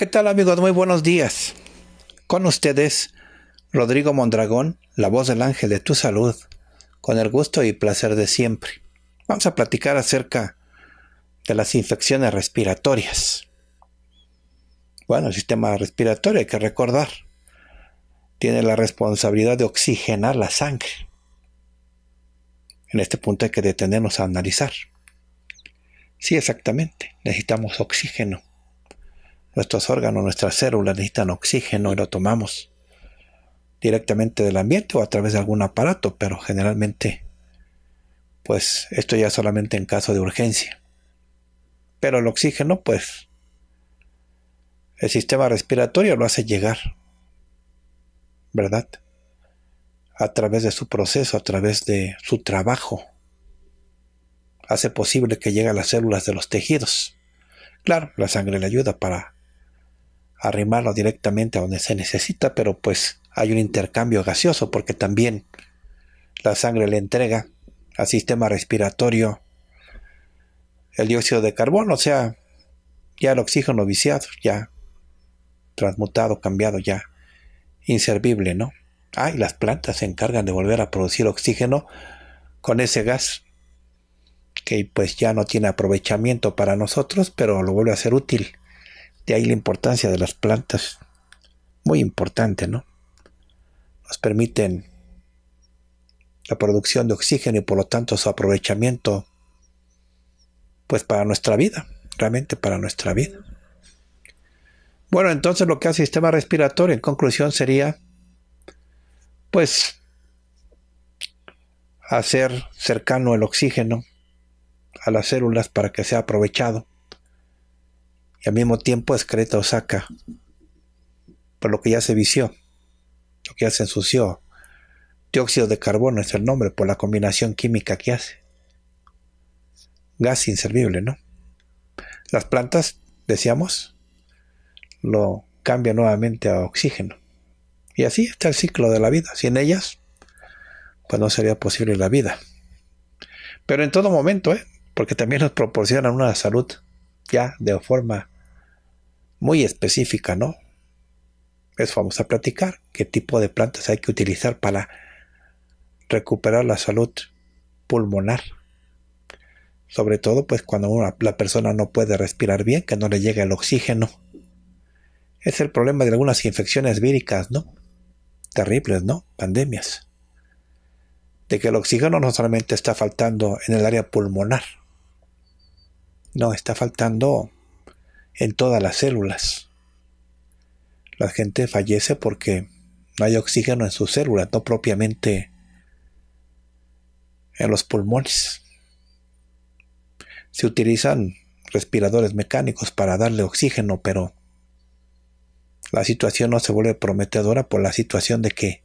¿qué tal amigos? Muy buenos días. Con ustedes, Rodrigo Mondragón, la voz del ángel de tu salud, con el gusto y placer de siempre. Vamos a platicar acerca de las infecciones respiratorias. Bueno, el sistema respiratorio, hay que recordar, tiene la responsabilidad de oxigenar la sangre. En este punto hay que detenernos a analizar. Sí, exactamente, necesitamos oxígeno Nuestros órganos, nuestras células necesitan oxígeno y lo tomamos directamente del ambiente o a través de algún aparato, pero generalmente, pues esto ya solamente en caso de urgencia. Pero el oxígeno, pues, el sistema respiratorio lo hace llegar, ¿verdad? A través de su proceso, a través de su trabajo, hace posible que llegue a las células de los tejidos. Claro, la sangre le ayuda para arrimarlo directamente a donde se necesita, pero pues hay un intercambio gaseoso porque también la sangre le entrega al sistema respiratorio el dióxido de carbono, o sea, ya el oxígeno viciado, ya transmutado, cambiado, ya inservible, ¿no? Ah, y las plantas se encargan de volver a producir oxígeno con ese gas que pues ya no tiene aprovechamiento para nosotros, pero lo vuelve a ser útil de ahí la importancia de las plantas. Muy importante, ¿no? Nos permiten la producción de oxígeno y por lo tanto su aprovechamiento, pues para nuestra vida, realmente para nuestra vida. Bueno, entonces lo que hace el sistema respiratorio en conclusión sería, pues, hacer cercano el oxígeno a las células para que sea aprovechado y al mismo tiempo excreta saca por lo que ya se vició, lo que ya se ensució. Dióxido de carbono es el nombre por la combinación química que hace. Gas inservible, ¿no? Las plantas, decíamos, lo cambian nuevamente a oxígeno. Y así está el ciclo de la vida. Sin ellas, pues no sería posible la vida. Pero en todo momento, ¿eh? porque también nos proporcionan una salud ya de forma muy específica, ¿no? Eso vamos a platicar, qué tipo de plantas hay que utilizar para recuperar la salud pulmonar. Sobre todo, pues cuando la persona no puede respirar bien, que no le llega el oxígeno. Es el problema de algunas infecciones víricas, ¿no? Terribles, ¿no? Pandemias. De que el oxígeno no solamente está faltando en el área pulmonar, no, está faltando en todas las células. La gente fallece porque no hay oxígeno en sus células, no propiamente en los pulmones. Se utilizan respiradores mecánicos para darle oxígeno, pero la situación no se vuelve prometedora por la situación de que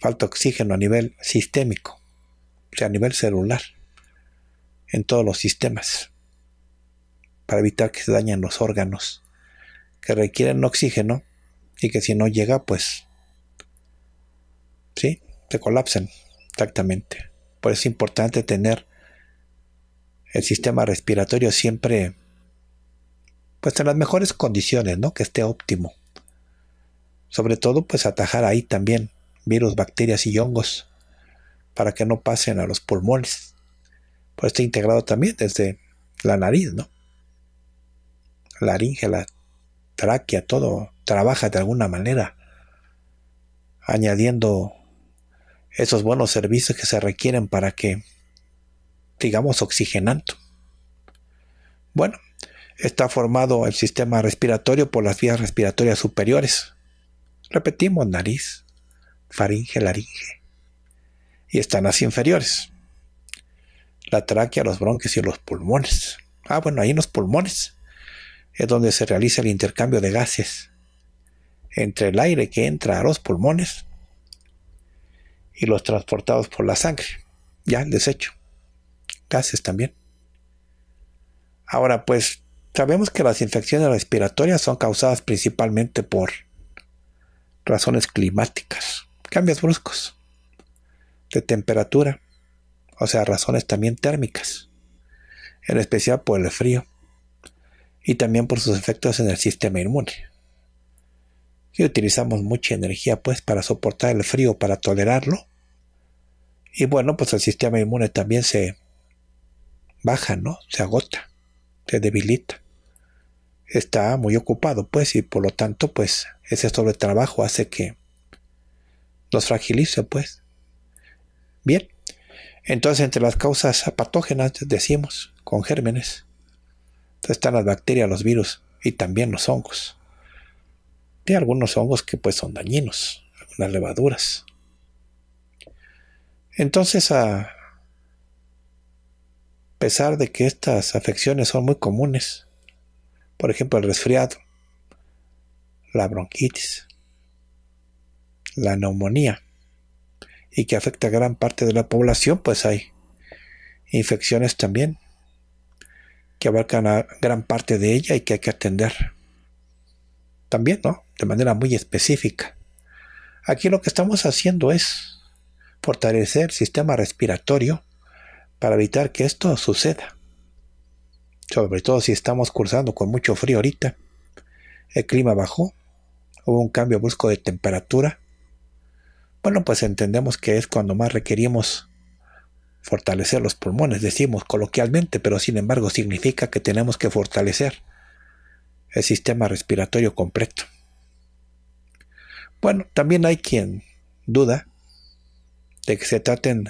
falta oxígeno a nivel sistémico, o sea, a nivel celular en todos los sistemas para evitar que se dañen los órganos que requieren oxígeno y que si no llega, pues, sí, se colapsen. exactamente. Por eso es importante tener el sistema respiratorio siempre, pues, en las mejores condiciones, ¿no? Que esté óptimo. Sobre todo, pues, atajar ahí también virus, bacterias y hongos para que no pasen a los pulmones pues está integrado también desde la nariz, ¿no? La laringe, la tráquea, todo trabaja de alguna manera, añadiendo esos buenos servicios que se requieren para que, digamos, oxigenando. Bueno, está formado el sistema respiratorio por las vías respiratorias superiores. Repetimos, nariz, faringe, laringe. Y están las inferiores la tráquea, los bronquios y los pulmones. Ah, bueno, ahí en los pulmones es donde se realiza el intercambio de gases entre el aire que entra a los pulmones y los transportados por la sangre. Ya, el desecho. Gases también. Ahora, pues, sabemos que las infecciones respiratorias son causadas principalmente por razones climáticas, cambios bruscos de temperatura, o sea, razones también térmicas, en especial por el frío y también por sus efectos en el sistema inmune. Y utilizamos mucha energía pues para soportar el frío, para tolerarlo. Y bueno, pues el sistema inmune también se baja, ¿no? Se agota, se debilita. Está muy ocupado pues y por lo tanto pues ese sobretrabajo hace que nos fragilice pues. Bien, entonces, entre las causas patógenas, decimos, con gérmenes, están las bacterias, los virus y también los hongos. Y algunos hongos que pues son dañinos, algunas levaduras. Entonces, a pesar de que estas afecciones son muy comunes, por ejemplo, el resfriado, la bronquitis, la neumonía, y que afecta a gran parte de la población, pues hay infecciones también que abarcan a gran parte de ella y que hay que atender. También, ¿no? De manera muy específica. Aquí lo que estamos haciendo es fortalecer el sistema respiratorio para evitar que esto suceda. Sobre todo si estamos cursando con mucho frío ahorita. El clima bajó, hubo un cambio brusco de temperatura bueno, pues entendemos que es cuando más requerimos fortalecer los pulmones, decimos coloquialmente, pero sin embargo significa que tenemos que fortalecer el sistema respiratorio completo. Bueno, también hay quien duda de que se traten,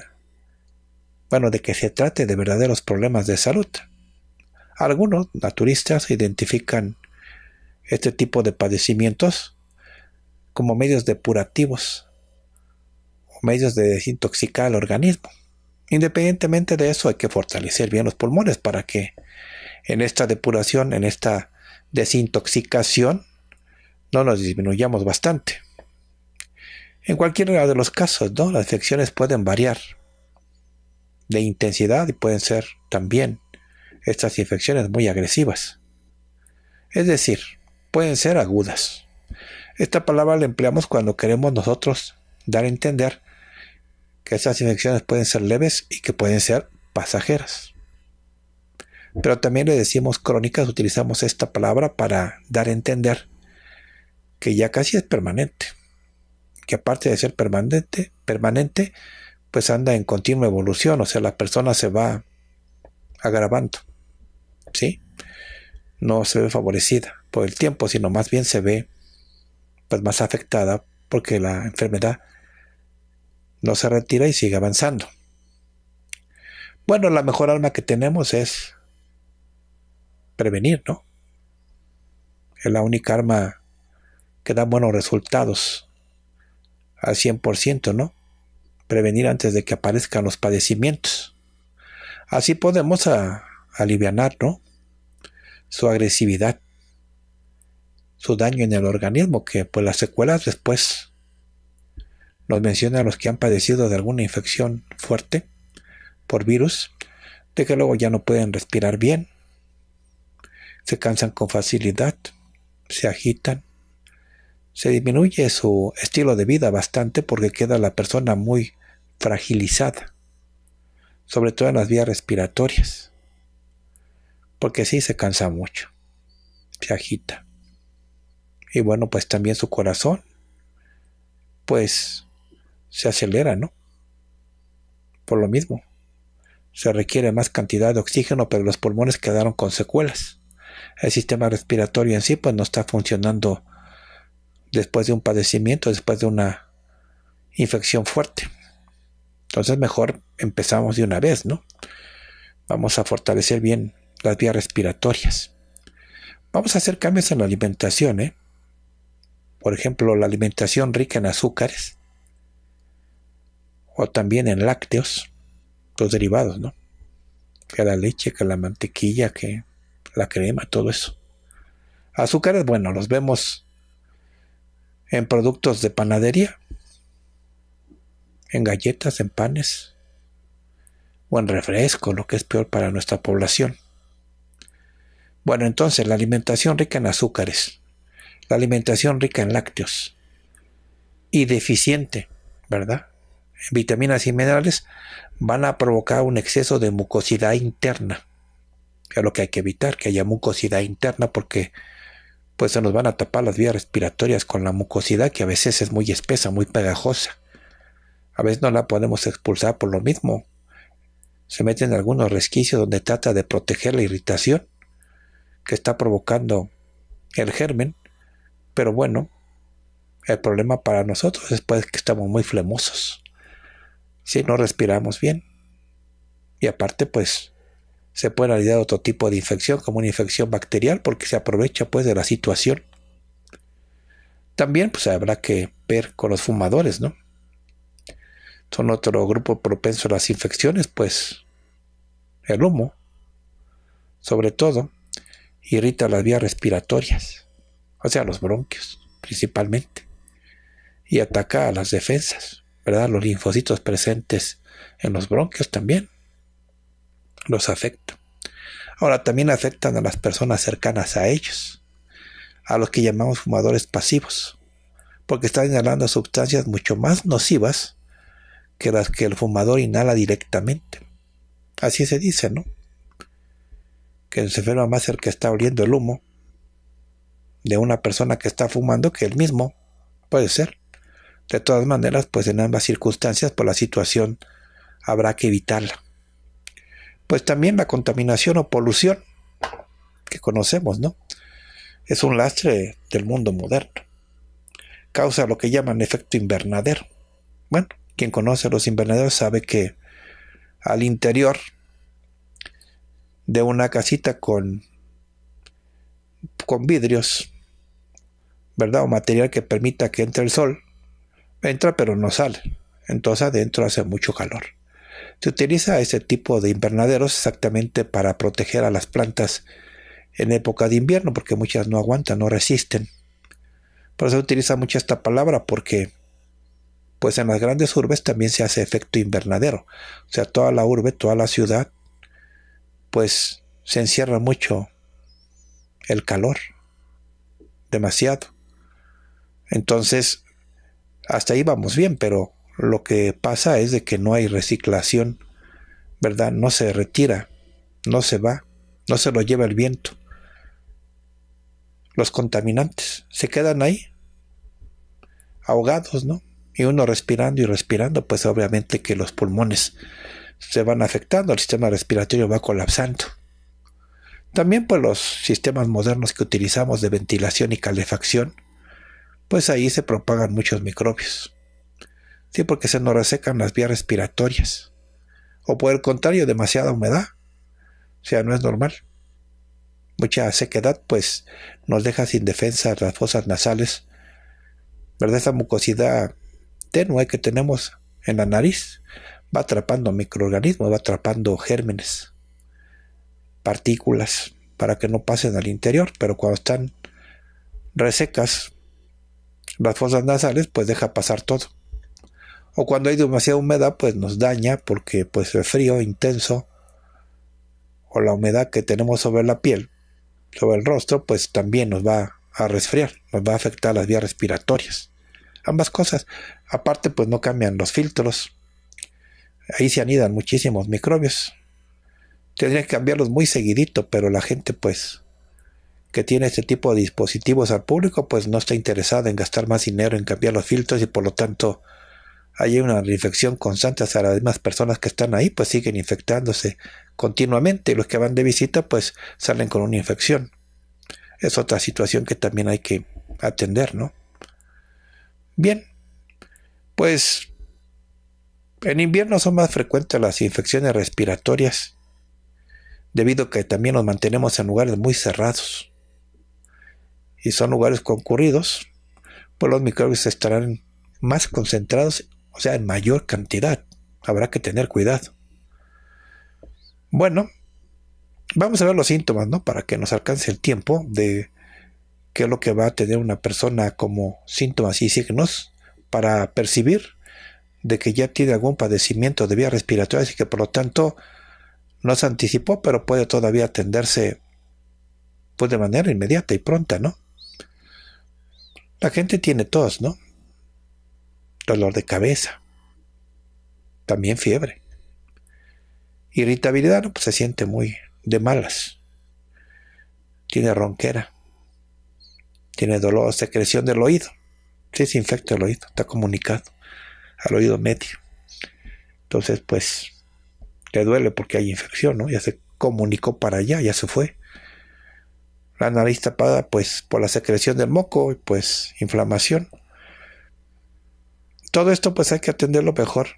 bueno, de que se trate de verdaderos problemas de salud. Algunos naturistas identifican este tipo de padecimientos como medios depurativos medios de desintoxicar al organismo. Independientemente de eso, hay que fortalecer bien los pulmones para que en esta depuración, en esta desintoxicación, no nos disminuyamos bastante. En cualquiera de los casos, ¿no? las infecciones pueden variar de intensidad y pueden ser también estas infecciones muy agresivas. Es decir, pueden ser agudas. Esta palabra la empleamos cuando queremos nosotros dar a entender que esas infecciones pueden ser leves y que pueden ser pasajeras. Pero también le decimos crónicas, utilizamos esta palabra para dar a entender que ya casi es permanente, que aparte de ser permanente, permanente, pues anda en continua evolución, o sea, la persona se va agravando, ¿sí? No se ve favorecida por el tiempo, sino más bien se ve pues más afectada porque la enfermedad no se retira y sigue avanzando. Bueno, la mejor arma que tenemos es prevenir, ¿no? Es la única arma que da buenos resultados al 100%, ¿no? Prevenir antes de que aparezcan los padecimientos. Así podemos a, ah, aliviar, ¿no? Su agresividad, su daño en el organismo, que pues las secuelas después nos menciona a los que han padecido de alguna infección fuerte por virus, de que luego ya no pueden respirar bien, se cansan con facilidad, se agitan, se disminuye su estilo de vida bastante porque queda la persona muy fragilizada, sobre todo en las vías respiratorias, porque sí se cansa mucho, se agita. Y bueno, pues también su corazón, pues se acelera, ¿no? Por lo mismo, se requiere más cantidad de oxígeno, pero los pulmones quedaron con secuelas. El sistema respiratorio en sí, pues no está funcionando después de un padecimiento, después de una infección fuerte. Entonces, mejor empezamos de una vez, ¿no? Vamos a fortalecer bien las vías respiratorias. Vamos a hacer cambios en la alimentación, ¿eh? Por ejemplo, la alimentación rica en azúcares o también en lácteos, los derivados, ¿no? Que la leche, que la mantequilla, que la crema, todo eso. Azúcares, bueno, los vemos en productos de panadería, en galletas, en panes, o en refresco, lo que es peor para nuestra población. Bueno, entonces, la alimentación rica en azúcares, la alimentación rica en lácteos y deficiente, ¿verdad? vitaminas y minerales van a provocar un exceso de mucosidad interna. es lo que hay que evitar, que haya mucosidad interna porque pues se nos van a tapar las vías respiratorias con la mucosidad que a veces es muy espesa, muy pegajosa. A veces no la podemos expulsar por lo mismo. Se meten algunos resquicios donde trata de proteger la irritación que está provocando el germen. Pero bueno, el problema para nosotros es pues, que estamos muy flemosos si no respiramos bien. Y aparte, pues, se puede realizar otro tipo de infección, como una infección bacterial, porque se aprovecha, pues, de la situación. También, pues, habrá que ver con los fumadores, ¿no? Son otro grupo propenso a las infecciones, pues, el humo, sobre todo, irrita las vías respiratorias, o sea, los bronquios, principalmente, y ataca a las defensas. ¿verdad? Los linfocitos presentes en los bronquios también los afecta. Ahora, también afectan a las personas cercanas a ellos, a los que llamamos fumadores pasivos, porque están inhalando sustancias mucho más nocivas que las que el fumador inhala directamente. Así se dice, ¿no? Que se enferma más el que está oliendo el humo de una persona que está fumando que el mismo. Puede ser. De todas maneras, pues en ambas circunstancias, por la situación, habrá que evitarla. Pues también la contaminación o polución que conocemos, ¿no? Es un lastre del mundo moderno. Causa lo que llaman efecto invernadero. Bueno, quien conoce los invernaderos sabe que al interior de una casita con, con vidrios, ¿verdad? O material que permita que entre el sol, entra pero no sale. Entonces adentro hace mucho calor. Se utiliza este tipo de invernaderos exactamente para proteger a las plantas en época de invierno, porque muchas no aguantan, no resisten. Por eso se utiliza mucho esta palabra, porque pues en las grandes urbes también se hace efecto invernadero. O sea, toda la urbe, toda la ciudad, pues se encierra mucho el calor, demasiado. Entonces, hasta ahí vamos bien, pero lo que pasa es de que no hay reciclación, ¿verdad? No se retira, no se va, no se lo lleva el viento. Los contaminantes se quedan ahí, ahogados, ¿no? Y uno respirando y respirando, pues obviamente que los pulmones se van afectando, el sistema respiratorio va colapsando. También pues los sistemas modernos que utilizamos de ventilación y calefacción, pues ahí se propagan muchos microbios. Sí, porque se nos resecan las vías respiratorias. O por el contrario, demasiada humedad. O sea, no es normal. Mucha sequedad, pues nos deja sin defensa las fosas nasales. ¿Verdad? Esa mucosidad tenue que tenemos en la nariz va atrapando microorganismos, va atrapando gérmenes, partículas, para que no pasen al interior, pero cuando están resecas, las fosas nasales, pues deja pasar todo. O cuando hay demasiada humedad, pues nos daña porque pues el frío intenso o la humedad que tenemos sobre la piel, sobre el rostro, pues también nos va a resfriar, nos va a afectar las vías respiratorias. Ambas cosas. Aparte, pues no cambian los filtros. Ahí se anidan muchísimos microbios. tendría que cambiarlos muy seguidito, pero la gente pues que tiene este tipo de dispositivos al público, pues no está interesado en gastar más dinero en cambiar los filtros y por lo tanto hay una infección constante sea, las demás personas que están ahí, pues siguen infectándose continuamente y los que van de visita pues salen con una infección. Es otra situación que también hay que atender, ¿no? Bien, pues en invierno son más frecuentes las infecciones respiratorias, debido a que también nos mantenemos en lugares muy cerrados y son lugares concurridos, pues los microbios estarán más concentrados, o sea, en mayor cantidad. Habrá que tener cuidado. Bueno, vamos a ver los síntomas, ¿no? Para que nos alcance el tiempo de qué es lo que va a tener una persona como síntomas y signos para percibir de que ya tiene algún padecimiento de vías respiratorias y que por lo tanto no se anticipó, pero puede todavía atenderse pues de manera inmediata y pronta, ¿no? La gente tiene tos, ¿no? Dolor de cabeza. También fiebre. Irritabilidad, ¿no? pues se siente muy de malas. Tiene ronquera. Tiene dolor, secreción del oído. Sí, se infecta el oído, está comunicado al oído medio. Entonces, pues, le duele porque hay infección, ¿no? Ya se comunicó para allá, ya se fue la nariz tapada pues por la secreción del moco y pues inflamación. Todo esto pues hay que atenderlo mejor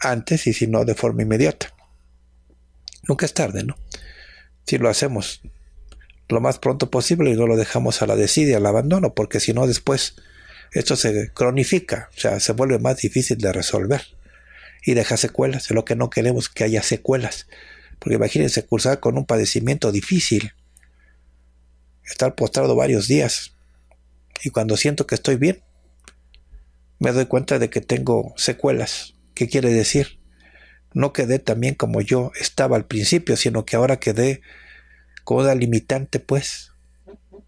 antes y si no de forma inmediata. Nunca es tarde, ¿no? Si lo hacemos lo más pronto posible y no lo dejamos a la desidia, al abandono, porque si no después esto se cronifica, o sea, se vuelve más difícil de resolver y deja secuelas, de lo que no queremos que haya secuelas, porque imagínense cursar con un padecimiento difícil, estar postrado varios días. Y cuando siento que estoy bien, me doy cuenta de que tengo secuelas. ¿Qué quiere decir? No quedé también como yo estaba al principio, sino que ahora quedé con una limitante, pues.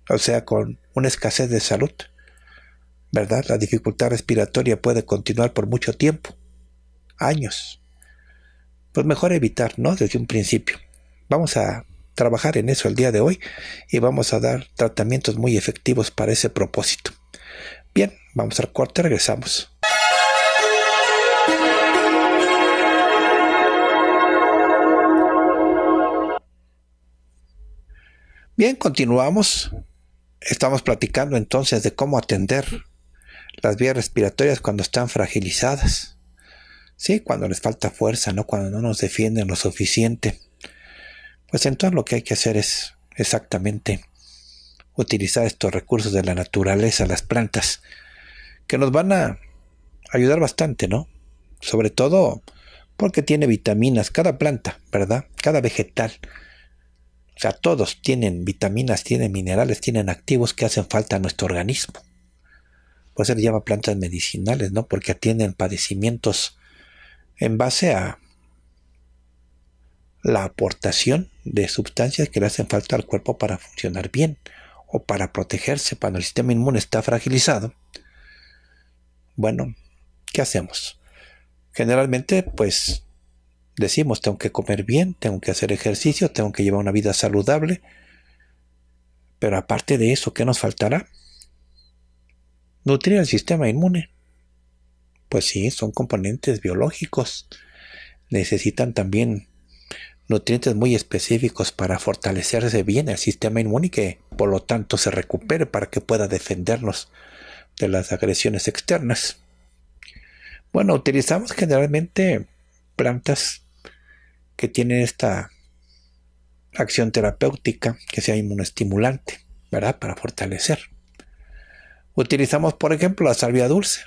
O sea, con una escasez de salud. ¿Verdad? La dificultad respiratoria puede continuar por mucho tiempo. Años. Pues mejor evitar, ¿no? Desde un principio. Vamos a trabajar en eso el día de hoy y vamos a dar tratamientos muy efectivos para ese propósito. Bien, vamos al corte, regresamos. Bien, continuamos. Estamos platicando entonces de cómo atender las vías respiratorias cuando están fragilizadas. Sí, cuando les falta fuerza, no cuando no nos defienden lo suficiente. Pues entonces lo que hay que hacer es exactamente utilizar estos recursos de la naturaleza, las plantas, que nos van a ayudar bastante, ¿no? Sobre todo porque tiene vitaminas, cada planta, ¿verdad? Cada vegetal. O sea, todos tienen vitaminas, tienen minerales, tienen activos que hacen falta a nuestro organismo. Por eso se llama plantas medicinales, ¿no? Porque atienden padecimientos en base a la aportación de sustancias que le hacen falta al cuerpo para funcionar bien o para protegerse cuando el sistema inmune está fragilizado. Bueno, ¿qué hacemos? Generalmente, pues decimos, tengo que comer bien, tengo que hacer ejercicio, tengo que llevar una vida saludable, pero aparte de eso, ¿qué nos faltará? Nutrir el sistema inmune. Pues sí, son componentes biológicos. Necesitan también nutrientes muy específicos para fortalecerse bien el sistema inmune y que por lo tanto se recupere para que pueda defendernos de las agresiones externas. Bueno, utilizamos generalmente plantas que tienen esta acción terapéutica que sea inmunoestimulante, ¿verdad? Para fortalecer. Utilizamos, por ejemplo, la salvia dulce.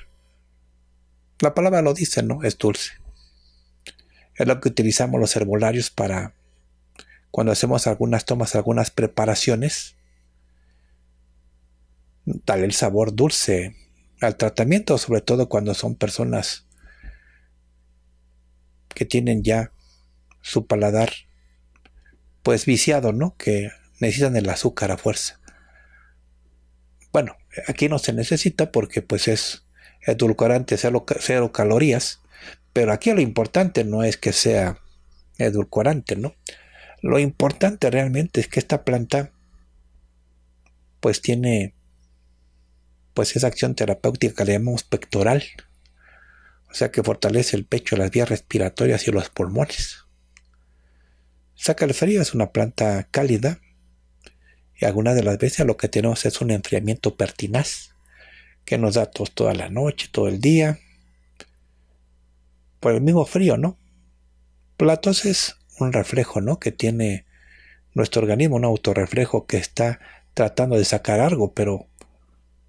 La palabra lo dice, ¿no? Es dulce. Es lo que utilizamos los herbolarios para cuando hacemos algunas tomas, algunas preparaciones. tal el sabor dulce al tratamiento, sobre todo cuando son personas que tienen ya su paladar pues viciado, ¿no? Que necesitan el azúcar a fuerza. Bueno, aquí no se necesita porque pues es edulcorante, cero calorías. Pero aquí lo importante no es que sea edulcorante, ¿no? Lo importante realmente es que esta planta pues tiene pues esa acción terapéutica que le llamamos pectoral. O sea que fortalece el pecho, las vías respiratorias y los pulmones. Saca el es una planta cálida. Y algunas de las veces lo que tenemos es un enfriamiento pertinaz que nos da tos toda la noche, todo el día por el mismo frío, ¿no? Platos es un reflejo, ¿no? Que tiene nuestro organismo, un autorreflejo que está tratando de sacar algo, pero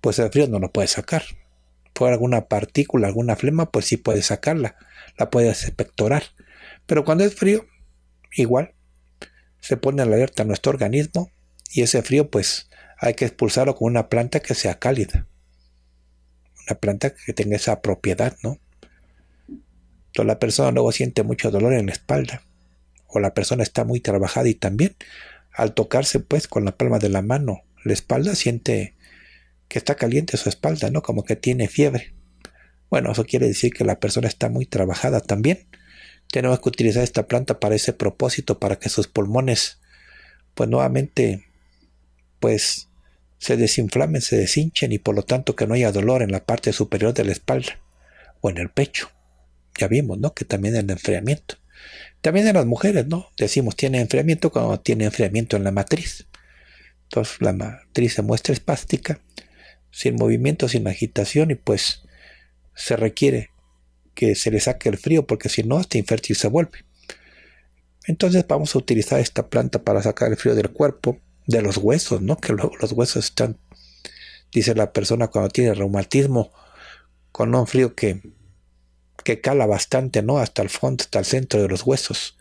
pues el frío no lo puede sacar. Por alguna partícula, alguna flema, pues sí puede sacarla, la puede expectorar. Pero cuando es frío, igual, se pone en alerta nuestro organismo y ese frío pues hay que expulsarlo con una planta que sea cálida. Una planta que tenga esa propiedad, ¿no? Entonces la persona luego siente mucho dolor en la espalda, o la persona está muy trabajada y también al tocarse pues con la palma de la mano la espalda siente que está caliente su espalda, ¿no? Como que tiene fiebre. Bueno, eso quiere decir que la persona está muy trabajada también. Tenemos que utilizar esta planta para ese propósito, para que sus pulmones, pues nuevamente, pues se desinflamen, se deshinchen y por lo tanto que no haya dolor en la parte superior de la espalda o en el pecho ya vimos, ¿no? Que también el enfriamiento. También en las mujeres, ¿no? Decimos tiene enfriamiento cuando tiene enfriamiento en la matriz. Entonces la matriz se muestra espástica, sin movimiento, sin agitación y pues se requiere que se le saque el frío porque si no, hasta infértil se vuelve. Entonces vamos a utilizar esta planta para sacar el frío del cuerpo, de los huesos, ¿no? Que luego los huesos están, dice la persona cuando tiene reumatismo, con un frío que que cala bastante, ¿no? Hasta el fondo, hasta el centro de los huesos.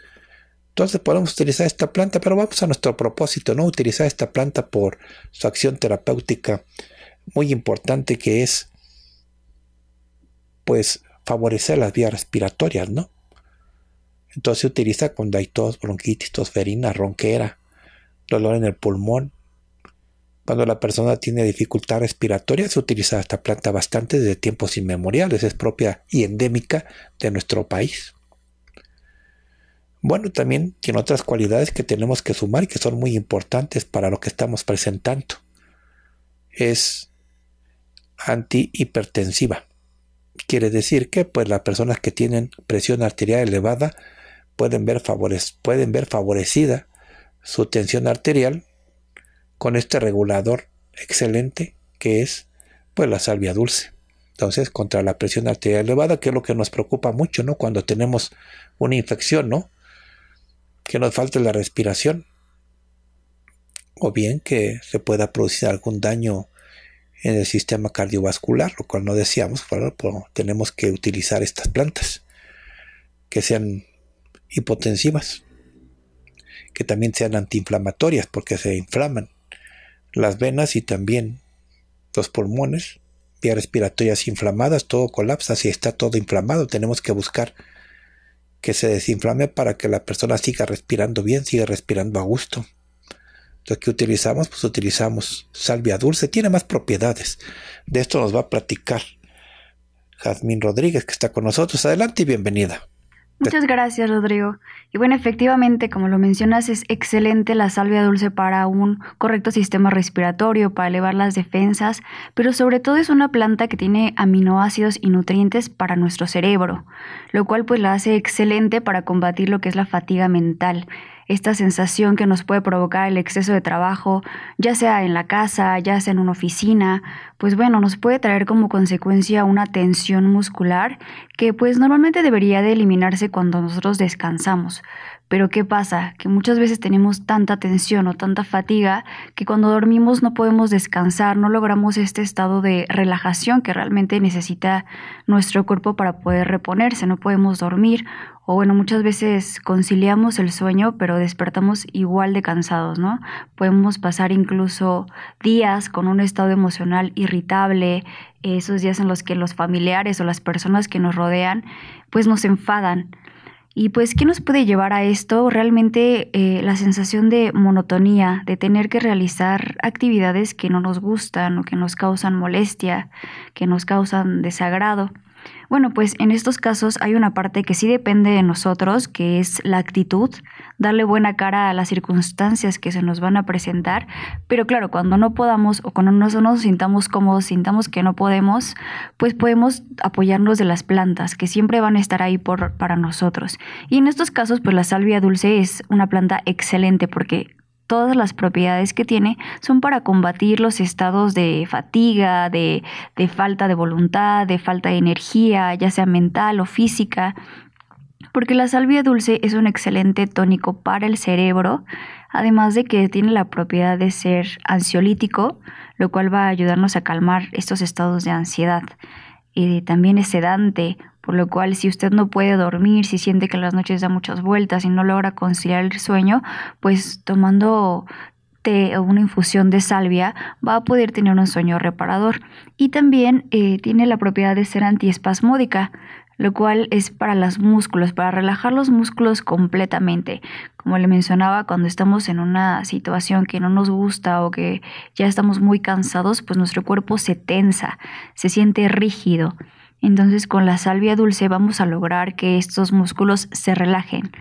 Entonces podemos utilizar esta planta, pero vamos a nuestro propósito, ¿no? Utilizar esta planta por su acción terapéutica muy importante que es, pues, favorecer las vías respiratorias, ¿no? Entonces se utiliza cuando hay tos, bronquitis, tos ronquera, dolor en el pulmón, cuando la persona tiene dificultad respiratoria, se utiliza esta planta bastante desde tiempos inmemoriales, es propia y endémica de nuestro país. Bueno, también tiene otras cualidades que tenemos que sumar y que son muy importantes para lo que estamos presentando. Es antihipertensiva. Quiere decir que pues, las personas que tienen presión arterial elevada pueden ver, pueden ver favorecida su tensión arterial con este regulador excelente que es pues la salvia dulce. Entonces, contra la presión arterial elevada, que es lo que nos preocupa mucho, ¿no? Cuando tenemos una infección, ¿no? Que nos falte la respiración. O bien que se pueda producir algún daño en el sistema cardiovascular, lo cual no decíamos tenemos que utilizar estas plantas que sean hipotensivas, que también sean antiinflamatorias porque se inflaman las venas y también los pulmones, vías respiratorias inflamadas, todo colapsa, si está todo inflamado, tenemos que buscar que se desinflame para que la persona siga respirando bien, siga respirando a gusto. Entonces, ¿qué utilizamos? Pues utilizamos salvia dulce, tiene más propiedades. De esto nos va a platicar Jazmín Rodríguez, que está con nosotros. Adelante y bienvenida. Muchas gracias, Rodrigo. Y bueno, efectivamente, como lo mencionas, es excelente la salvia dulce para un correcto sistema respiratorio, para elevar las defensas, pero sobre todo es una planta que tiene aminoácidos y nutrientes para nuestro cerebro, lo cual pues la hace excelente para combatir lo que es la fatiga mental esta sensación que nos puede provocar el exceso de trabajo, ya sea en la casa, ya sea en una oficina, pues bueno, nos puede traer como consecuencia una tensión muscular que pues normalmente debería de eliminarse cuando nosotros descansamos. Pero ¿qué pasa? Que muchas veces tenemos tanta tensión o tanta fatiga que cuando dormimos no podemos descansar, no logramos este estado de relajación que realmente necesita nuestro cuerpo para poder reponerse, no podemos dormir o bueno, muchas veces conciliamos el sueño, pero despertamos igual de cansados, ¿no? Podemos pasar incluso días con un estado emocional irritable, esos días en los que los familiares o las personas que nos rodean, pues nos enfadan. Y pues, ¿qué nos puede llevar a esto? Realmente eh, la sensación de monotonía, de tener que realizar actividades que no nos gustan o que nos causan molestia, que nos causan desagrado. Bueno, pues en estos casos hay una parte que sí depende de nosotros, que es la actitud, darle buena cara a las circunstancias que se nos van a presentar, pero claro, cuando no podamos o cuando no nos sintamos cómodos, sintamos que no podemos, pues podemos apoyarnos de las plantas, que siempre van a estar ahí por, para nosotros. Y en estos casos, pues la salvia dulce es una planta excelente porque todas las propiedades que tiene son para combatir los estados de fatiga, de, falta de voluntad, de falta de energía, ya sea mental o física, porque la salvia dulce es un excelente tónico para el cerebro, además de que tiene la propiedad de ser ansiolítico, lo cual va a ayudarnos a calmar estos estados de ansiedad. y eh, también es sedante, por lo cual si usted no puede dormir, si siente que las noches da muchas vueltas y no logra conciliar el sueño, pues tomando té o una infusión de salvia va a poder tener un sueño reparador. Y también eh, tiene la propiedad de ser antiespasmódica, lo cual es para los músculos, para relajar los músculos completamente. Como le mencionaba, cuando estamos en una situación que no nos gusta o que ya estamos muy cansados, pues nuestro cuerpo se tensa, se siente rígido. Entonces con la salvia dulce vamos a lograr que estos músculos se relajen.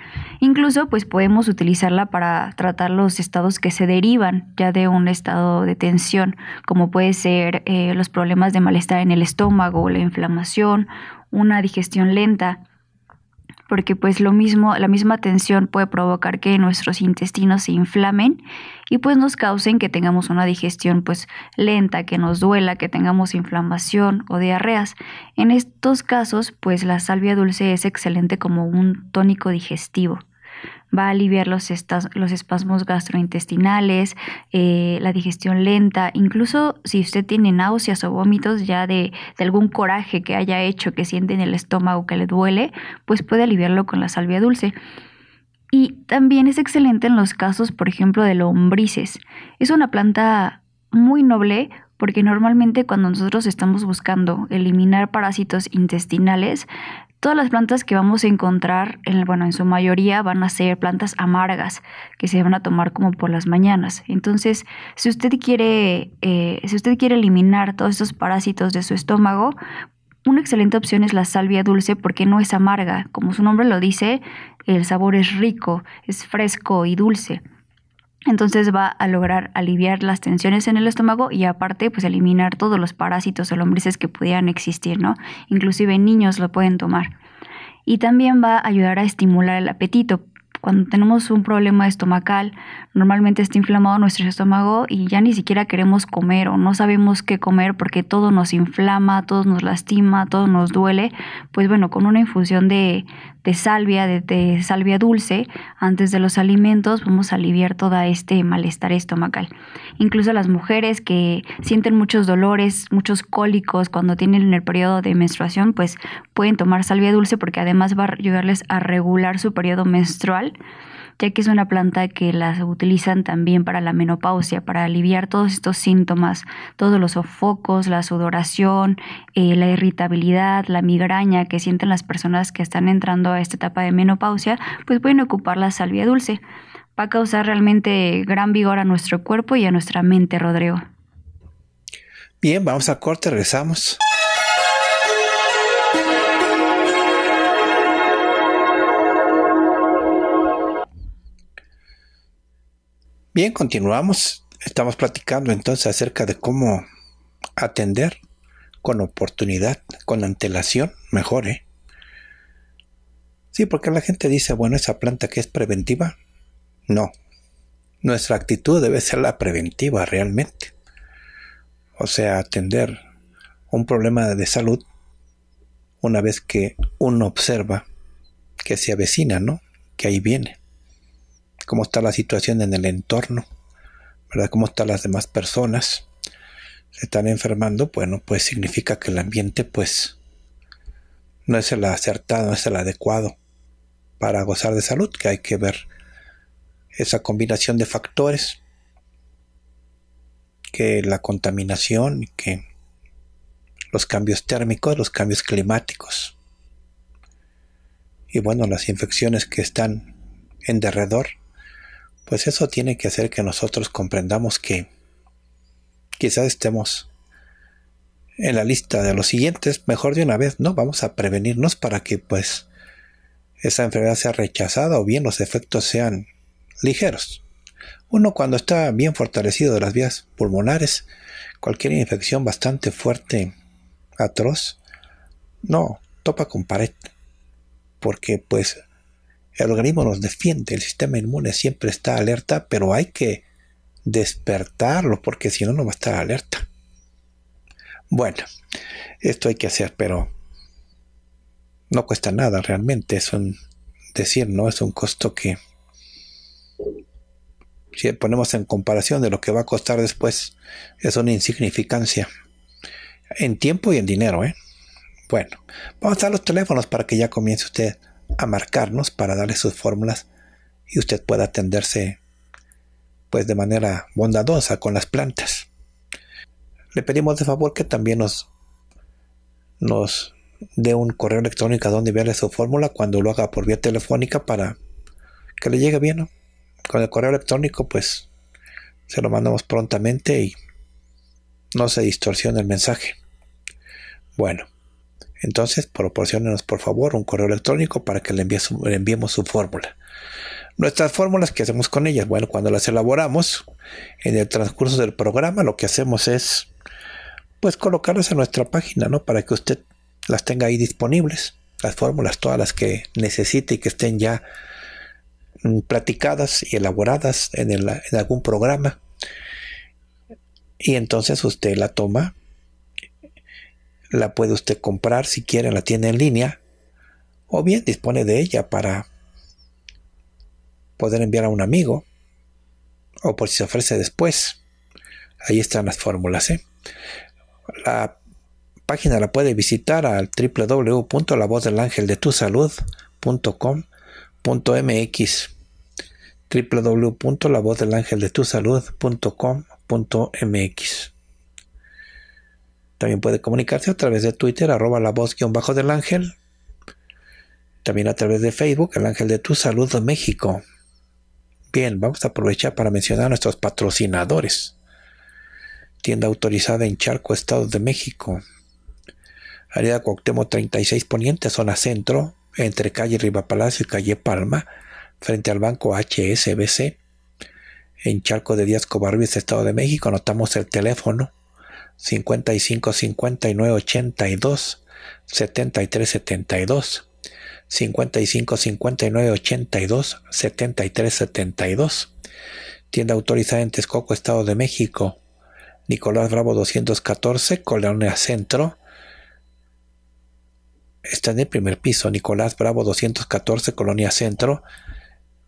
Incluso pues podemos utilizarla para tratar los estados que se derivan ya de un estado de tensión, como puede ser eh, los problemas de malestar en el estómago, la inflamación, una digestión lenta porque pues lo mismo, la misma tensión puede provocar que nuestros intestinos se inflamen y pues nos causen que tengamos una digestión pues lenta, que nos duela, que tengamos inflamación o diarreas. En estos casos, pues la salvia dulce es excelente como un tónico digestivo va a aliviar los, los espasmos gastrointestinales, eh, la digestión lenta, incluso si usted tiene náuseas o vómitos ya de, de, algún coraje que haya hecho, que siente en el estómago, que le duele, pues puede aliviarlo con la salvia dulce. Y también es excelente en los casos, por ejemplo, de lombrices. Es una planta muy noble porque normalmente cuando nosotros estamos buscando eliminar parásitos intestinales, Todas las plantas que vamos a encontrar, en, bueno, en su mayoría van a ser plantas amargas que se van a tomar como por las mañanas. Entonces, si usted quiere, eh, si usted quiere eliminar todos estos parásitos de su estómago, una excelente opción es la salvia dulce porque no es amarga. Como su nombre lo dice, el sabor es rico, es fresco y dulce. Entonces va a lograr aliviar las tensiones en el estómago y aparte pues eliminar todos los parásitos o lombrices que pudieran existir, ¿no? Inclusive niños lo pueden tomar. Y también va a ayudar a estimular el apetito. Cuando tenemos un problema estomacal, normalmente está inflamado nuestro estómago y ya ni siquiera queremos comer o no sabemos qué comer porque todo nos inflama, todo nos lastima, todo nos duele. Pues bueno, con una infusión de, de salvia, de, salvia dulce, antes de los alimentos, vamos a aliviar todo este malestar estomacal. Incluso las mujeres que sienten muchos dolores, muchos cólicos cuando tienen el periodo de menstruación, pues pueden tomar salvia dulce porque además va a ayudarles a regular su periodo menstrual ya que es una planta que las utilizan también para la menopausia, para aliviar todos estos síntomas, todos los sofocos, la sudoración, eh, la irritabilidad, la migraña que sienten las personas que están entrando a esta etapa de menopausia, pues pueden ocupar la salvia dulce. Va a causar realmente gran vigor a nuestro cuerpo y a nuestra mente, Rodrigo. Bien, vamos a corte, regresamos. Bien, continuamos. Estamos platicando entonces acerca de cómo atender con oportunidad, con antelación, mejor, ¿eh? Sí, porque la gente dice, bueno, esa planta que es preventiva. No. Nuestra actitud debe ser la preventiva realmente. O sea, atender un problema de salud una vez que uno observa que se avecina, ¿no? Que ahí viene cómo está la situación en el entorno, Cómo están las demás personas. Se están enfermando, bueno, pues significa que el ambiente, pues, no es el acertado, no es el adecuado para gozar de salud, que hay que ver esa combinación de factores, que la contaminación, que los cambios térmicos, los cambios climáticos, y bueno, las infecciones que están en derredor pues eso tiene que hacer que nosotros comprendamos que quizás estemos en la lista de los siguientes, mejor de una vez, ¿no? Vamos a prevenirnos para que pues esa enfermedad sea rechazada o bien los efectos sean ligeros. Uno cuando está bien fortalecido de las vías pulmonares, cualquier infección bastante fuerte, atroz, no, topa con pared, porque pues el organismo nos defiende, el sistema inmune siempre está alerta, pero hay que despertarlo porque si no, no va a estar alerta. Bueno, esto hay que hacer, pero no cuesta nada realmente. Es un decir, ¿no? Es un costo que si ponemos en comparación de lo que va a costar después, es una insignificancia en tiempo y en dinero. ¿eh? Bueno, vamos a dar los teléfonos para que ya comience usted a marcarnos para darle sus fórmulas y usted pueda atenderse pues de manera bondadosa con las plantas. Le pedimos de favor que también nos, nos dé un correo electrónico donde enviarle su fórmula cuando lo haga por vía telefónica para que le llegue bien. Con el correo electrónico pues se lo mandamos prontamente y no se distorsione el mensaje. Bueno, entonces, proporcionenos por favor un correo electrónico para que le, enviemos su fórmula. Nuestras fórmulas, ¿qué hacemos con ellas? Bueno, cuando las elaboramos, en el transcurso del programa, lo que hacemos es, pues, colocarlas en nuestra página, ¿no? Para que usted las tenga ahí disponibles, las fórmulas, todas las que necesite y que estén ya mm, platicadas y elaboradas en algún programa. Y entonces usted la toma la puede usted comprar si quiere la tiene en línea o bien dispone de ella para poder enviar a un amigo o por si se ofrece después. Ahí están las fórmulas. ¿eh? La página la puede visitar al www.lavozdelangeldetusalud.com.mx www.lavozdelangeldetusalud.com.mx también puede comunicarse a través de Twitter, arroba la voz guión bajo del ángel. También a través de Facebook, el ángel de tu salud de México. Bien, vamos a aprovechar para mencionar a nuestros patrocinadores. Tienda autorizada en Charco, Estado de México. Área Cuauhtémoc 36 Poniente, zona centro, entre calle Riva Palacio y calle Palma, frente al banco HSBC, en Charco de Díaz Covarrubias, Estado de México. Anotamos el teléfono 55 59 82 73 72 55 59 82 73 72 tienda autorizada en Texcoco, Estado de México Nicolás Bravo 214 Colonia Centro está en el primer piso Nicolás Bravo 214 Colonia Centro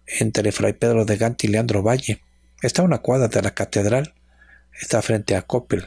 entre Fray Pedro de Gante y Leandro Valle está a una cuadra de la catedral está frente a Coppel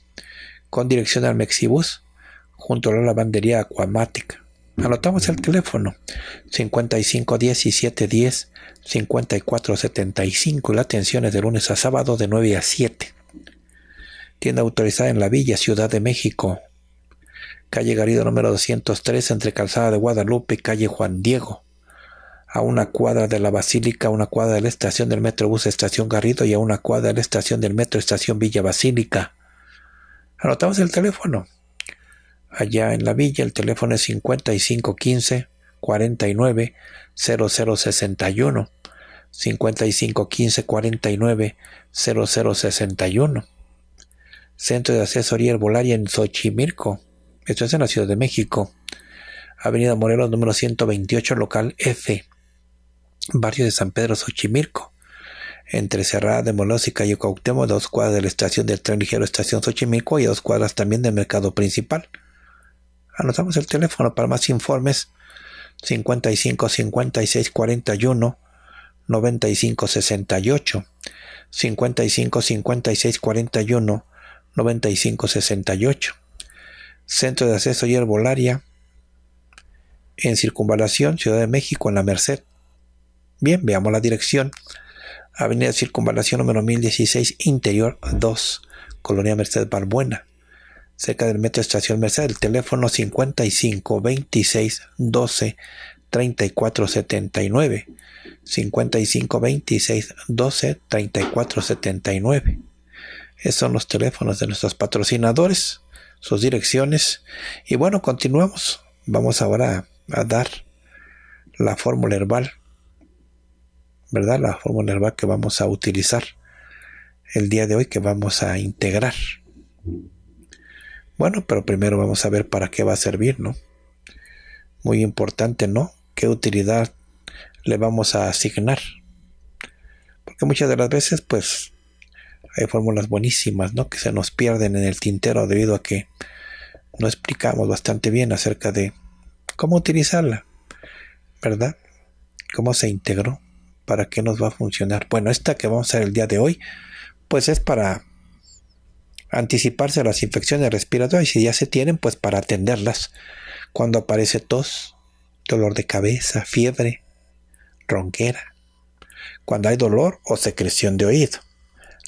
con dirección al Mexibus, junto a la lavandería Aquamatic. Anotamos el teléfono 55 5475 10 y la atención es de lunes a sábado de 9 a 7. Tienda autorizada en la Villa, Ciudad de México. Calle Garrido número 203 entre Calzada de Guadalupe y Calle Juan Diego. A una cuadra de la Basílica, a una cuadra de la estación del Metrobús Estación Garrido y a una cuadra de la estación del Metro Estación Villa Basílica Anotamos el teléfono. Allá en la villa el teléfono es 5515 49 5515 49 Centro de Asesoría Herbolaria en Xochimilco. Esto es en la Ciudad de México. Avenida Morelos número 128, local F. Barrio de San Pedro, Xochimilco entre Cerrada de y Calle Cuauhtémoc, dos cuadras de la estación del tren ligero Estación Xochimilco y dos cuadras también del mercado principal. Anotamos el teléfono para más informes 55 56 41 95 68 55 56 41 95 68 Centro de Acceso y Herbolaria en Circunvalación, Ciudad de México, en La Merced. Bien, veamos la dirección. Avenida Circunvalación número 1016, Interior 2, Colonia Merced Balbuena, cerca del Metro Estación Merced, el teléfono 55 26 12 34 79. 55 26 12 34 79. Esos son los teléfonos de nuestros patrocinadores, sus direcciones. Y bueno, continuamos. Vamos ahora a, a dar la fórmula herbal ¿verdad? La fórmula herbal que vamos a utilizar el día de hoy, que vamos a integrar. Bueno, pero primero vamos a ver para qué va a servir, ¿no? Muy importante, ¿no? ¿Qué utilidad le vamos a asignar? Porque muchas de las veces, pues, hay fórmulas buenísimas, ¿no? Que se nos pierden en el tintero debido a que no explicamos bastante bien acerca de cómo utilizarla, ¿verdad? ¿Cómo se integró? ¿Para qué nos va a funcionar? Bueno, esta que vamos a ver el día de hoy, pues es para anticiparse a las infecciones respiratorias si ya se tienen, pues para atenderlas. Cuando aparece tos, dolor de cabeza, fiebre, ronquera. Cuando hay dolor o secreción de oído.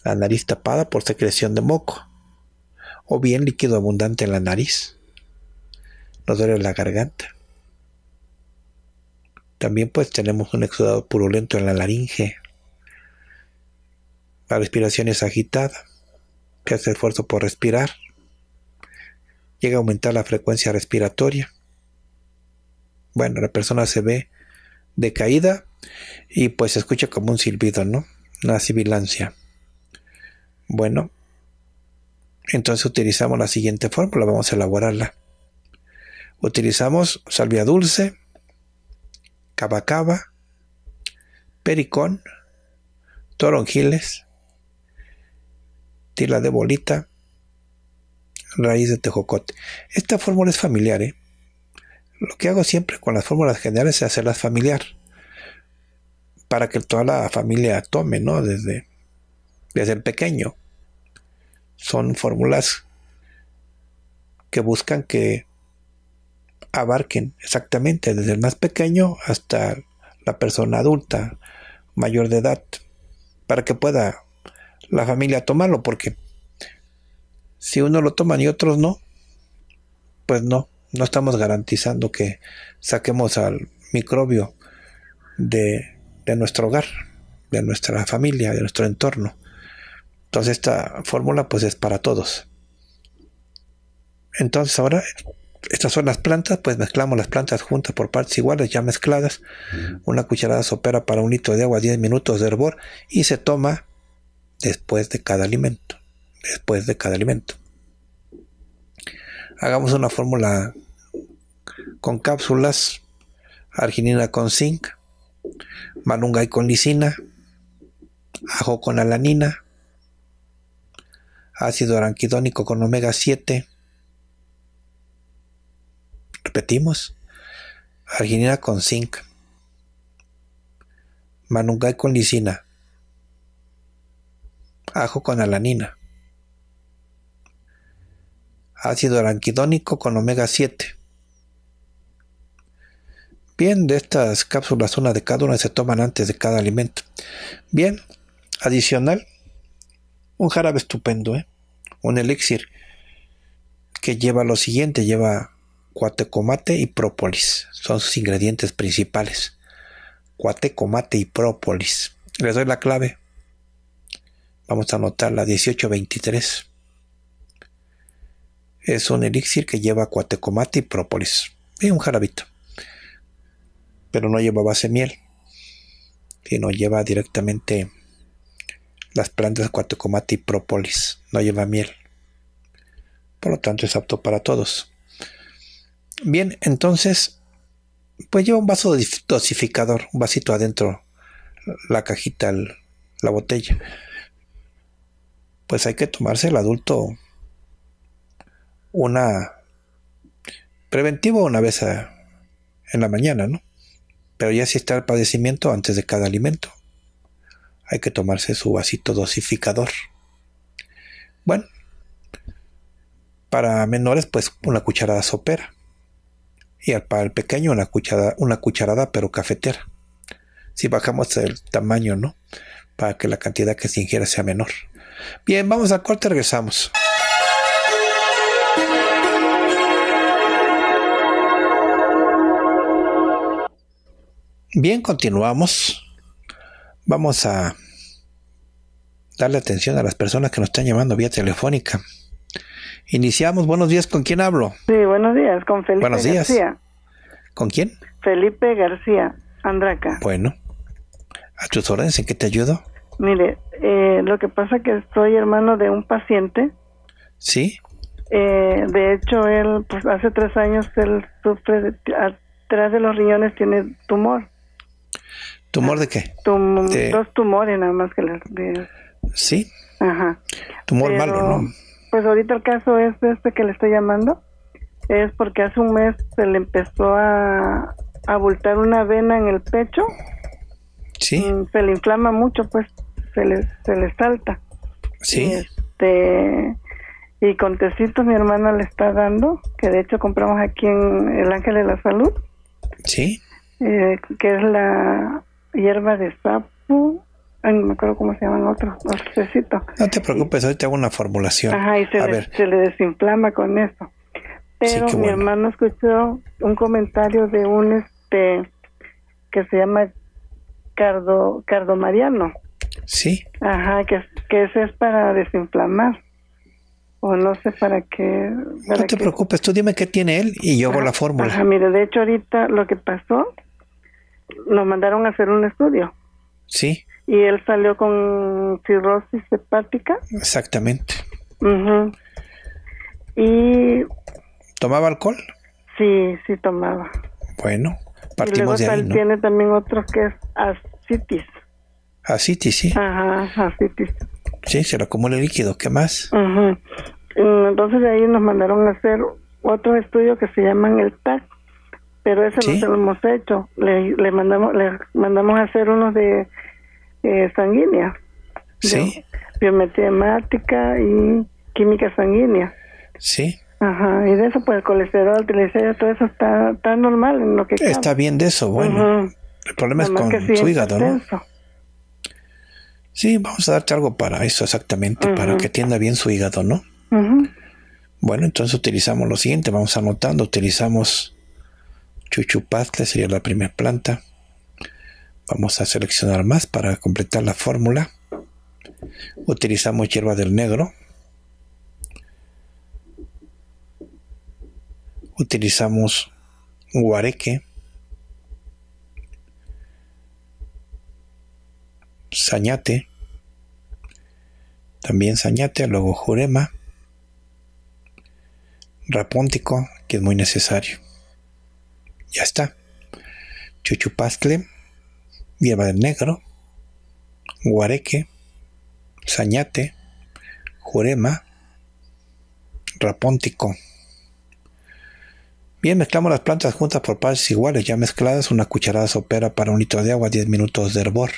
La nariz tapada por secreción de moco. O bien líquido abundante en la nariz. Nos duele la garganta. También pues tenemos un exudado purulento en la laringe. La respiración es agitada. Que hace esfuerzo por respirar. Llega a aumentar la frecuencia respiratoria. Bueno, la persona se ve decaída y pues se escucha como un silbido, ¿no? Una sibilancia. Bueno, entonces utilizamos la siguiente fórmula, vamos a elaborarla. Utilizamos salvia dulce, Cabacaba, Pericón, Toronjiles, Tila de Bolita, Raíz de Tejocote. Esta fórmula es familiar. ¿eh? Lo que hago siempre con las fórmulas generales es hacerlas familiar para que toda la familia tome, ¿no? Desde, desde el pequeño. Son fórmulas que buscan que abarquen exactamente desde el más pequeño hasta la persona adulta, mayor de edad, para que pueda la familia tomarlo, porque si uno lo toma y otros no, pues no, no estamos garantizando que saquemos al microbio de, de nuestro hogar, de nuestra familia, de nuestro entorno. Entonces esta fórmula pues es para todos. Entonces ahora estas son las plantas, pues mezclamos las plantas juntas por partes iguales, ya mezcladas. Una cucharada sopera para un litro de agua, 10 minutos de hervor y se toma después de cada alimento. Después de cada alimento. Hagamos una fórmula con cápsulas, arginina con zinc, y con lisina, ajo con alanina, ácido aranquidónico con omega 7, repetimos, arginina con zinc, manungay con lisina, ajo con alanina, ácido aranquidónico con omega 7. Bien, de estas cápsulas, una de cada una se toman antes de cada alimento. Bien, adicional, un jarabe estupendo, ¿eh? un elixir que lleva lo siguiente, lleva Cuatecomate y própolis son sus ingredientes principales. Cuatecomate y própolis. Les doy la clave. Vamos a anotar la 1823. Es un elixir que lleva cuatecomate y própolis. Y un jarabito. Pero no lleva base miel, sino lleva directamente las plantas cuatecomate y própolis. No lleva miel. Por lo tanto, es apto para todos. Bien, entonces, pues lleva un vaso dosificador, un vasito adentro, la cajita, la botella. Pues hay que tomarse el adulto una preventivo una vez en la mañana, ¿no? Pero ya si está el padecimiento antes de cada alimento. Hay que tomarse su vasito dosificador. Bueno, para menores pues una cucharada sopera y al, para el pequeño una cucharada, una cucharada pero cafetera. Si bajamos el tamaño, ¿no? Para que la cantidad que se ingiera sea menor. Bien, vamos al corte, regresamos. Bien, continuamos. Vamos a darle atención a las personas que nos están llamando vía telefónica. Iniciamos. Buenos días. ¿Con quién hablo? Sí, buenos días. Con Felipe García. ¿Con quién? Felipe García, Andraca. Bueno. A tus órdenes, ¿en qué te ayudo? Mire, eh, lo que pasa que soy hermano de un paciente. Sí. Eh, de hecho, él, pues, hace tres años, él sufre, atrás de los riñones tiene tumor. ¿Tumor de qué? Dos tumores nada más que las De... Sí. Ajá. Tumor malo, ¿no? Pues ahorita el caso es este que le estoy llamando. Es porque hace un mes se le empezó a abultar una vena en el pecho. Sí. Mm, se le inflama mucho, pues se le, se le salta. Sí. Y este, y con tecitos mi hermana le está dando, que de hecho compramos aquí en el Ángel de la Salud. Sí. Eh, que es la hierba de sapo, Ay, no me acuerdo cómo se llaman otros, los No te preocupes, hoy te hago una formulación. Ajá, y se, le, desinflama con eso. Pero mi hermano escuchó un comentario de un este que se llama Cardo, Cardo Mariano. Sí. Ajá, que, ese es para desinflamar. O no sé para qué. no te preocupes, tú dime qué tiene él y yo hago la fórmula. Ajá, mire, de hecho ahorita lo que pasó, nos mandaron a hacer un estudio. Sí y él salió con cirrosis hepática. Exactamente. Y... ¿Tomaba alcohol? Sí, sí tomaba. Bueno, partimos y luego de tiene también otro que es ascitis. Ascitis, sí. Ajá, ascitis. Sí, se lo acumula líquido, ¿qué más? Mm, entonces ahí nos mandaron a hacer otro estudio que se llaman el TAC, pero ese no se lo hemos hecho. Le, le mandamos le mandamos a hacer unos de eh, sanguínea. Sí. Biometemática y química sanguínea. Sí. Ajá, y de eso, pues el colesterol, triglicéridos, todo eso está, tan normal en lo que. Está bien de eso, bueno. El problema es con su hígado, ¿no? Sí, vamos a darte algo para eso exactamente, para que tienda bien su hígado, ¿no? Bueno, entonces utilizamos lo siguiente, vamos anotando, utilizamos que sería la primera planta. Vamos a seleccionar más para completar la fórmula. Utilizamos hierba del negro. Utilizamos guareque. Sañate. También sañate, luego jurema. Rapóntico, que es muy necesario. Ya está. Chuchupastle hierba de negro, guareque, sañate, jurema, rapóntico. Bien, mezclamos las plantas juntas por partes iguales, ya mezcladas, una cucharada sopera para un litro de agua, 10 minutos de hervor.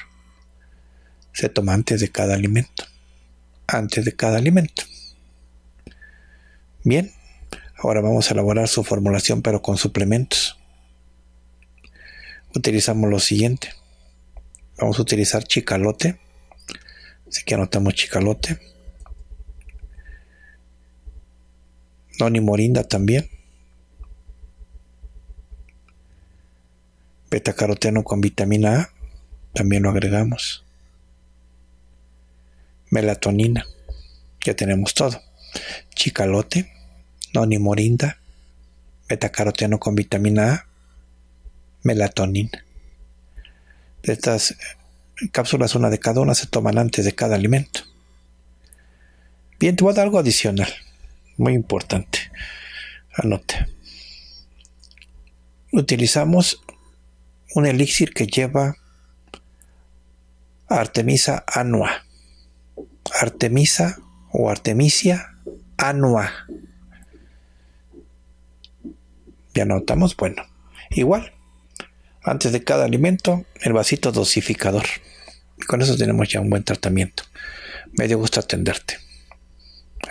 Se toma antes de cada alimento. Antes de cada alimento. Bien, ahora vamos a elaborar su formulación pero con suplementos. Utilizamos lo siguiente vamos a utilizar chicalote. Así que anotamos chicalote. Noni Morinda también. Beta caroteno con vitamina A. También lo agregamos. Melatonina. Ya tenemos todo. Chicalote. Noni Morinda. Beta caroteno con vitamina A. Melatonina estas cápsulas, una de cada una, se toman antes de cada alimento. Bien, te voy a dar algo adicional, muy importante. Anote. Utilizamos un elixir que lleva Artemisa Anua. Artemisa o Artemisia Anua. Ya anotamos. bueno, igual antes de cada alimento el vasito dosificador. con eso tenemos ya un buen tratamiento. Me dio gusto atenderte.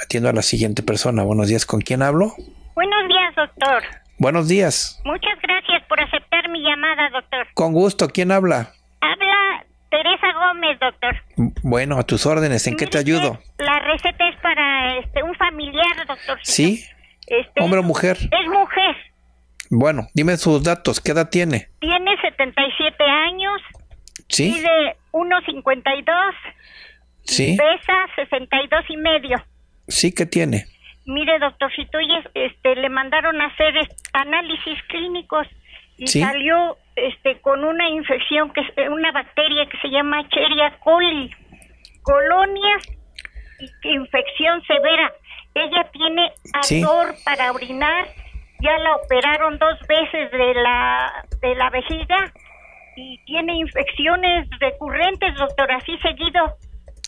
Atiendo a la siguiente persona. Buenos días, ¿con quién hablo? Buenos días, doctor. Buenos días. Muchas gracias por aceptar mi llamada, doctor. Con gusto, ¿quién habla? Habla Teresa Gómez, doctor. Bueno, a tus órdenes, ¿en qué te ayudo? La receta es para este, un familiar, doctor. ¿Sí? Este, ¿Hombre o mujer? Es mujer. Bueno, dime sus datos, ¿qué edad tiene? Tiene 77 años. Sí. Mide 1,52. Sí. Pesa 62 y medio. Sí, ¿qué tiene? Mire, doctor Fituyes, este, le mandaron a hacer análisis clínicos y salió este, con una infección, que es eh, una bacteria que se llama Cheria coli. Colonias, infección severa. Ella tiene ardor para orinar ya la operaron dos veces de la, de la vejiga y tiene infecciones recurrentes, doctor, así seguido.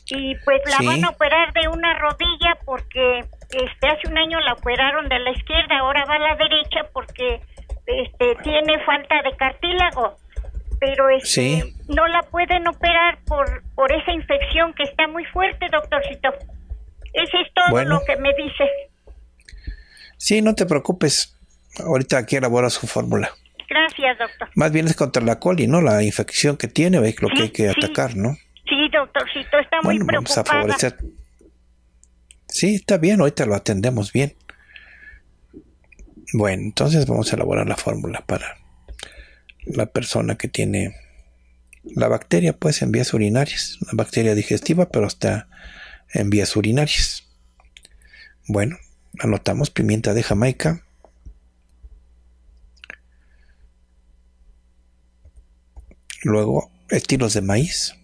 Y pues la van a operar de una rodilla porque este hace un año la operaron de la izquierda, ahora va a la derecha porque este tiene falta de cartílago. Pero este, no la pueden operar por por esa infección que está muy fuerte, doctorcito. Eso es todo lo que me dice. Sí, no te preocupes ahorita aquí elabora su fórmula. Gracias, doctor. Más bien es contra la coli, ¿no? La infección que tiene, es Lo que hay que atacar, ¿no? Sí, doctorcito, está muy preocupada. Vamos a favorecer. Sí, está bien, ahorita lo atendemos bien. Bueno, entonces vamos a elaborar la fórmula para la persona que tiene la bacteria, pues en vías urinarias, la bacteria digestiva, pero está en vías urinarias. Bueno, anotamos pimienta de Jamaica, Luego, estilos de maíz.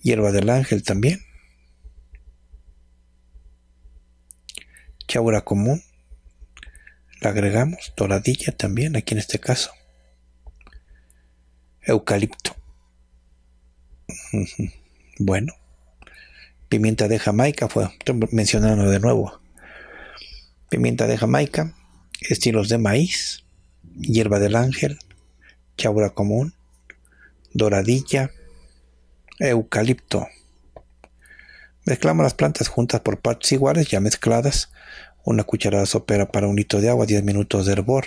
Hierba del ángel también. Chaura común. La agregamos. Doradilla también, aquí en este caso. Eucalipto. Bueno. Pimienta de Jamaica fue mencionando de nuevo. Pimienta de Jamaica. Estilos de maíz. Hierba del ángel chaura común, doradilla, eucalipto. Mezclamos las plantas juntas por partes iguales, ya mezcladas. Una cucharada sopera para un litro de agua, 10 minutos de hervor.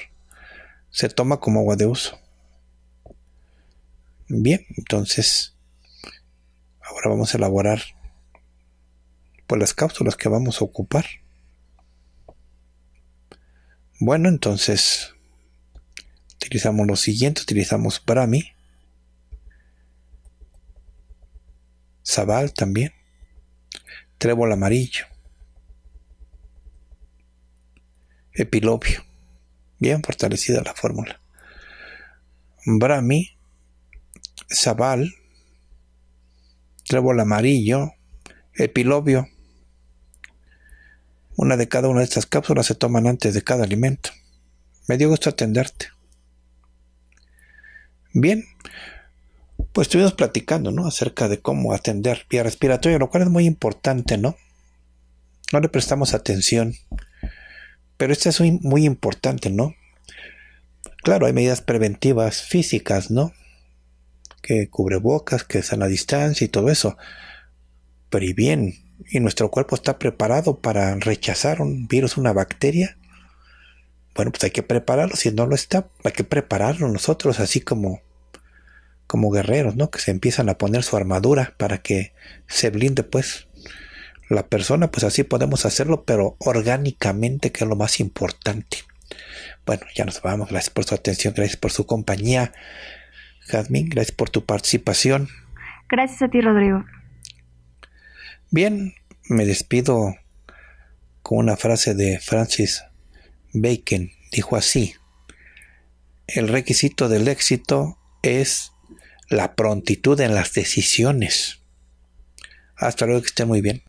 Se toma como agua de uso. Bien, entonces ahora vamos a elaborar pues las cápsulas que vamos a ocupar. Bueno, entonces utilizamos lo siguiente, utilizamos Brahmi, sabal también, Trébol amarillo, Epilobio. Bien fortalecida la fórmula. Brahmi, sabal Trébol amarillo, Epilobio. Una de cada una de estas cápsulas se toman antes de cada alimento. Me dio gusto atenderte. Bien, pues estuvimos platicando, ¿no? Acerca de cómo atender vía respiratoria, lo cual es muy importante, ¿no? No le prestamos atención, pero esto es muy, importante, ¿no? Claro, hay medidas preventivas físicas, ¿no? Que bocas, que están a distancia y todo eso. Pero y bien, y nuestro cuerpo está preparado para rechazar un virus, una bacteria, bueno, pues hay que prepararlo. Si no lo está, hay que prepararlo nosotros, así como, como guerreros, ¿no? Que se empiezan a poner su armadura para que se blinde, pues, la persona, pues así podemos hacerlo, pero orgánicamente, que es lo más importante. Bueno, ya nos vamos. Gracias por su atención, gracias por su compañía. Jazmín, gracias por tu participación. Gracias a ti, Rodrigo. Bien, me despido con una frase de Francis Bacon dijo así, el requisito del éxito es la prontitud en las decisiones. Hasta luego, que esté muy bien.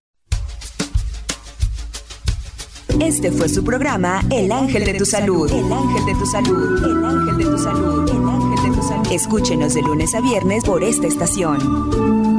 Este fue su programa El Ángel de tu Salud. El Ángel de tu Salud. El Ángel de tu Salud. El Ángel de tu Salud. Escúchenos de lunes a viernes por esta estación.